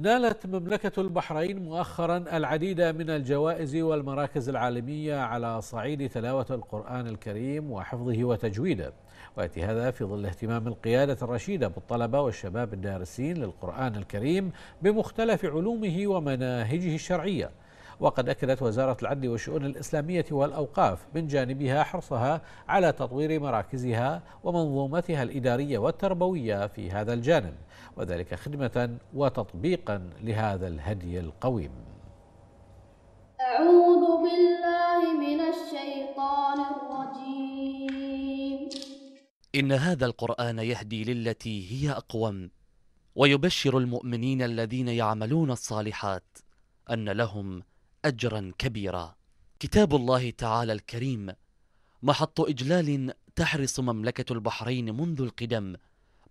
نالت مملكة البحرين مؤخرا العديد من الجوائز والمراكز العالمية على صعيد تلاوة القرآن الكريم وحفظه وتجويده ويأتي هذا في ظل اهتمام القيادة الرشيدة بالطلبة والشباب الدارسين للقرآن الكريم بمختلف علومه ومناهجه الشرعية وقد أكدت وزارة العدل والشؤون الإسلامية والأوقاف من جانبها حرصها على تطوير مراكزها ومنظومتها الإدارية والتربوية في هذا الجانب وذلك خدمة وتطبيقا لهذا الهدي القويم أعوذ بالله من الشيطان الرجيم إن هذا القرآن يهدي للتي هي أقوم ويبشر المؤمنين الذين يعملون الصالحات أن لهم أجرا كبيرا كتاب الله تعالى الكريم محط إجلال تحرص مملكة البحرين منذ القدم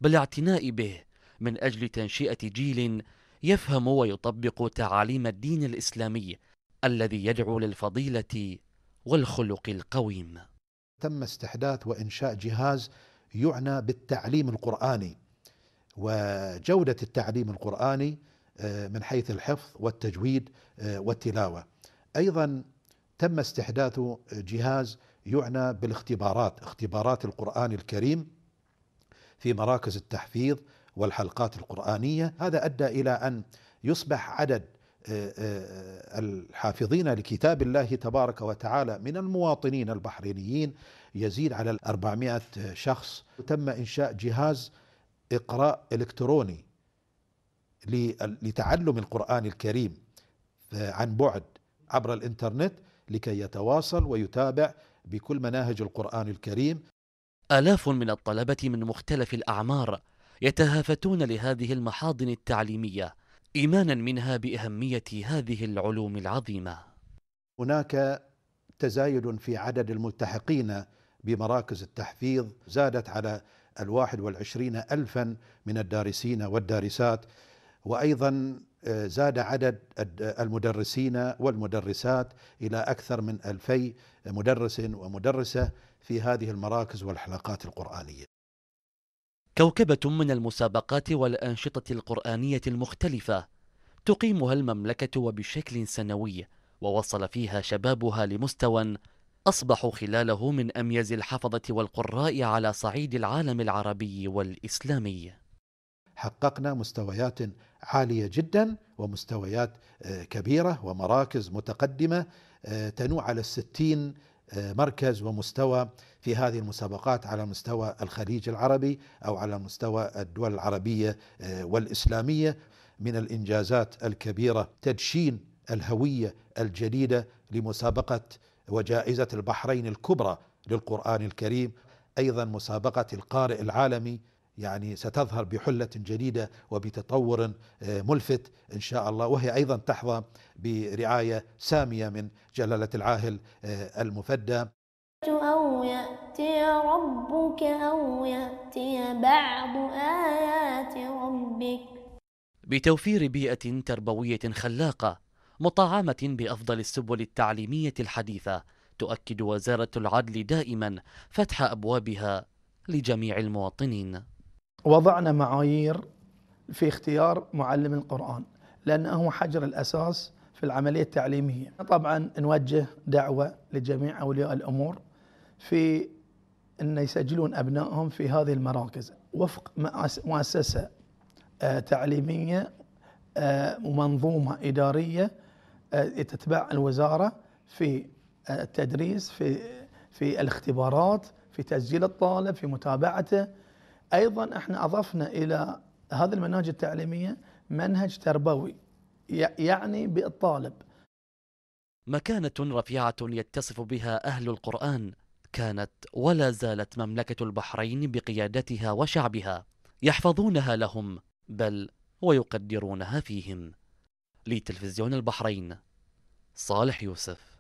بالاعتناء به من أجل تنشئة جيل يفهم ويطبق تعاليم الدين الإسلامي الذي يدعو للفضيلة والخلق القويم تم استحداث وإنشاء جهاز يعنى بالتعليم القرآني وجودة التعليم القرآني آه، من حيث الحفظ والتجويد آه، والتلاوه. ايضا تم استحداث جهاز يعنى بالاختبارات، اختبارات القران الكريم في مراكز التحفيظ والحلقات القرانيه، هذا ادى الى ان يصبح عدد آه، الحافظين لكتاب الله تبارك وتعالى من المواطنين البحرينيين يزيد على 400 شخص تم إنشاء جهاز إقراء إلكتروني لتعلم القرآن الكريم آه، عن بعد عبر الإنترنت لكي يتواصل ويتابع بكل مناهج القرآن الكريم آلاف من الطلبة من مختلف الأعمار يتهافتون لهذه المحاضن التعليمية إيمانا منها بأهمية هذه العلوم العظيمة هناك تزايد في عدد الملتحقين بمراكز التحفيظ زادت على الواحد والعشرين ألفا من الدارسين والدارسات وايضا آه، زاد عدد المدرسين والمدرسات الى اكثر من 2000 مدرس ومدرسه في هذه المراكز والحلقات القرانيه. كوكبه من المسابقات والانشطه القرانيه المختلفه تقيمها المملكه وبشكل سنوي ووصل فيها شبابها لمستوى اصبحوا خلاله من اميز الحفظه والقراء على صعيد العالم العربي والاسلامي. حققنا مستويات عاليه جدا ومستويات آه، كبيره ومراكز متقدمه آه، تنوع على الستين آه، مركز ومستوى في هذه المسابقات على مستوى الخليج العربي او على مستوى الدول العربيه والاسلاميه من الانجازات الكبيره تدشين الهويه الجديده لمسابقه وجائزه البحرين الكبرى للقران الكريم ايضا مسابقه القارئ العالمي يعني ستظهر بحلة جديدة وبتطور آه، ملفت إن شاء الله وهي أيضا تحظى برعاية سامية من جلالة العاهل آه، المفدى أو يأتي ربك أو يأتي بعض آيات ربك بتوفير بيئة تربوية خلاقة مطعمة بأفضل السبل التعليمية الحديثة تؤكد وزارة العدل دائما فتح أبوابها لجميع المواطنين وضعنا معايير في اختيار معلم القرآن لأنه حجر الأساس في العملية التعليمية طبعا نوجه دعوة لجميع أولياء الأمور في أن يسجلون أبنائهم في هذه المراكز وفق مؤسسة آه، تعليمية آه، ومنظومة إدارية آه، تتبع الوزارة في التدريس في في الاختبارات في تسجيل الطالب في متابعته ايضا احنا اضفنا الى هذه المناهج التعليميه منهج تربوي يعني بالطالب مكانه رفيعه يتصف بها اهل القران كانت ولا زالت مملكه البحرين بقيادتها وشعبها يحفظونها لهم بل ويقدرونها فيهم لتلفزيون البحرين صالح يوسف